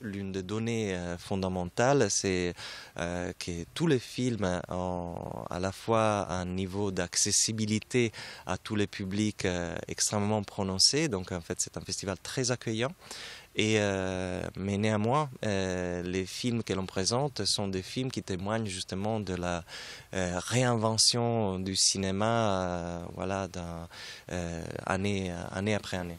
l'une des données euh, fondamentales, c'est euh, que tous les films ont à la fois un niveau d'accessibilité à tous les publics euh, extrêmement prononcé. Donc en fait, c'est un festival très accueillant. Et, mais néanmoins, les films que l'on présente sont des films qui témoignent justement de la réinvention du cinéma, voilà, année, année après année.